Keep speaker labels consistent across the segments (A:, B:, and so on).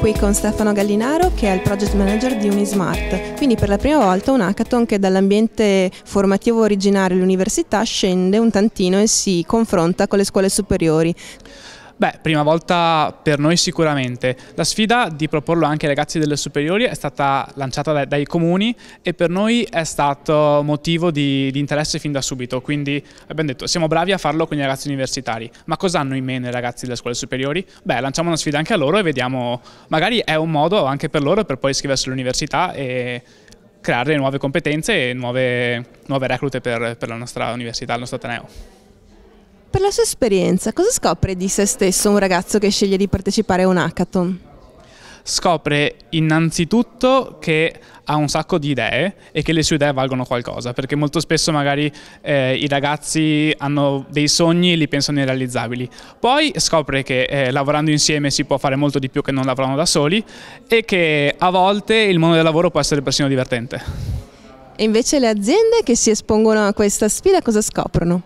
A: qui con Stefano Gallinaro che è il project manager di Unismart, quindi per la prima volta un hackathon che dall'ambiente formativo originario dell'università scende un tantino e si confronta con le scuole superiori.
B: Beh, prima volta per noi sicuramente. La sfida di proporlo anche ai ragazzi delle superiori è stata lanciata dai, dai comuni e per noi è stato motivo di, di, interesse fin da subito, quindi abbiamo detto siamo bravi a farlo con i ragazzi universitari, ma cosa hanno in meno i ragazzi delle scuole superiori? Beh, lanciamo una sfida anche a loro e vediamo, magari è un modo anche per loro per poi iscriversi all'università e creare nuove competenze e nuove, nuove reclute per, per la nostra università, il nostro Ateneo
A: per la sua esperienza, cosa scopre di se stesso un ragazzo che sceglie di partecipare a un hackathon?
B: Scopre innanzitutto che ha un sacco di idee e che le sue idee valgono qualcosa, perché molto spesso magari eh, i ragazzi hanno dei sogni e li pensano irrealizzabili. Poi scopre che eh, lavorando insieme si può fare molto di più che non lavorano da soli e che a volte il mondo del lavoro può essere persino divertente.
A: E invece le aziende che si espongono a questa sfida cosa scoprono?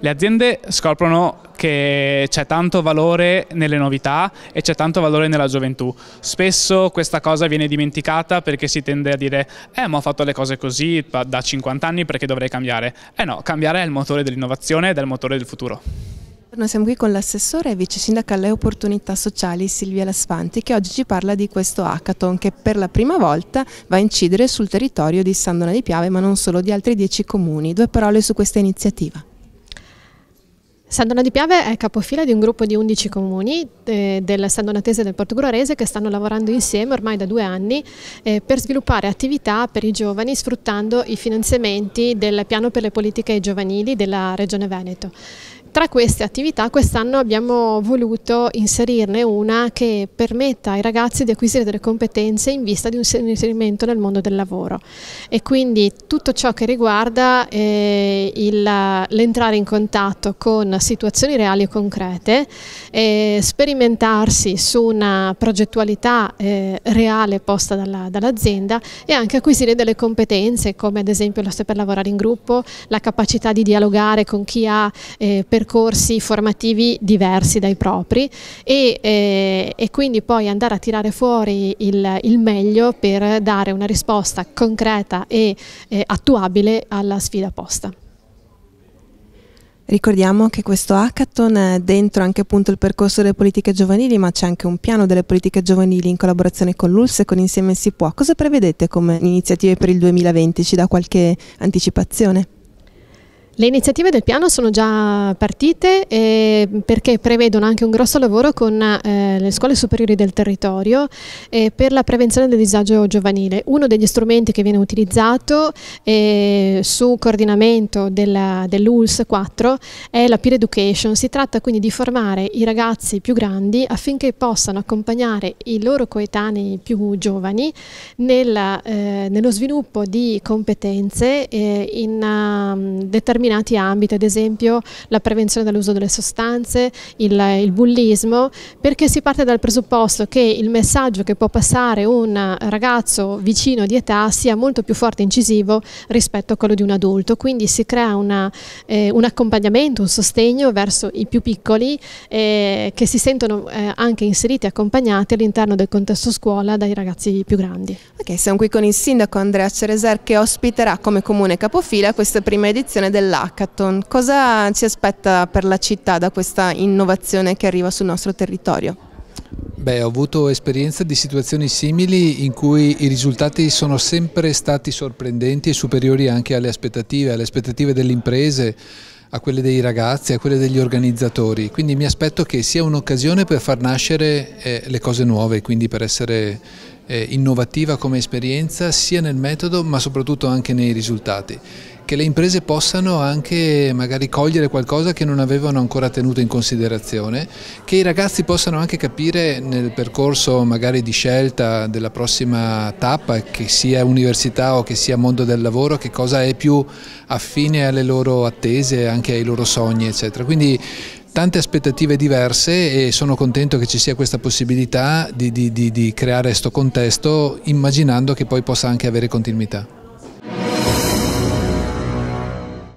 B: Le aziende scoprono che c'è tanto valore nelle novità e c'è tanto valore nella gioventù. Spesso questa cosa viene dimenticata perché si tende a dire eh ma ho fatto le cose così da 50 anni perché dovrei cambiare. Eh no, cambiare è il motore dell'innovazione ed è il motore del futuro.
A: Noi siamo qui con l'assessore e vice sindaca alle opportunità sociali Silvia Lasfanti che oggi ci parla di questo hackathon che per la prima volta va a incidere sul territorio di Sandona di Piave ma non solo di altri dieci comuni. Due parole su questa iniziativa. San di Piave è
C: capofila di un gruppo di 11 comuni eh, del San Donatese e del Porto che stanno lavorando insieme ormai da due anni eh, per sviluppare attività per i giovani sfruttando i finanziamenti del piano per le politiche giovanili della Regione Veneto. Tra queste attività quest'anno abbiamo voluto inserirne una che permetta ai ragazzi di acquisire delle competenze in vista di un inserimento nel mondo del lavoro e quindi tutto ciò che riguarda eh, l'entrare in contatto con situazioni reali e concrete, eh, sperimentarsi su una progettualità eh, reale posta dall'azienda dall e anche acquisire delle competenze come ad esempio la per lavorare in gruppo, la capacità di dialogare con chi ha eh, per percorsi formativi diversi dai propri e, eh, e quindi poi andare a tirare fuori il, il, meglio per dare una risposta concreta e eh, attuabile alla sfida posta.
A: Ricordiamo che questo hackathon è dentro anche appunto il percorso delle politiche giovanili, ma c'è anche un piano delle politiche giovanili in collaborazione con l'ULS e con Insieme Si Può. Cosa prevedete come iniziative per il 2020? Ci dà qualche anticipazione?
C: Le iniziative del piano sono già partite eh, perché prevedono anche un grosso lavoro con eh, le scuole superiori del territorio eh, per la prevenzione del disagio giovanile. Uno degli strumenti che viene utilizzato eh, su coordinamento dell'ULS 4 è la peer education. Si tratta quindi di formare i ragazzi più grandi affinché possano accompagnare i loro coetanei più giovani nella, eh, nello sviluppo di competenze eh, in uh, determinati determinati ambiti, ad esempio la prevenzione dall'uso delle sostanze, il, il, bullismo, perché si parte dal presupposto che il messaggio che può passare un ragazzo vicino di età sia molto più forte e incisivo rispetto a quello di un adulto, quindi si crea una, eh, un accompagnamento, un sostegno verso i più piccoli eh, che si sentono eh, anche inseriti e accompagnati all'interno del contesto scuola
A: dai ragazzi più grandi. Ok, siamo qui con il sindaco Andrea Cereser che ospiterà come comune capofila questa prima edizione dell'A dell'hackathon. Cosa ci aspetta per la città da questa innovazione che arriva sul nostro territorio?
D: Beh, ho avuto esperienza di situazioni simili in cui i risultati sono sempre stati sorprendenti e superiori anche alle aspettative, alle aspettative delle imprese, a quelle dei ragazzi, a quelle degli organizzatori. Quindi mi aspetto che sia un'occasione per far nascere eh, le cose nuove, quindi per essere eh, innovativa come esperienza sia nel metodo ma soprattutto anche nei risultati che le imprese possano anche magari cogliere qualcosa che non avevano ancora tenuto in considerazione, che i ragazzi possano anche capire nel percorso magari di scelta della prossima tappa, che sia università o che sia mondo del lavoro, che cosa è più affine alle loro attese, anche ai loro sogni, eccetera. Quindi tante aspettative diverse e sono contento che ci sia questa possibilità di, di, di, di creare questo contesto immaginando che poi possa anche avere continuità.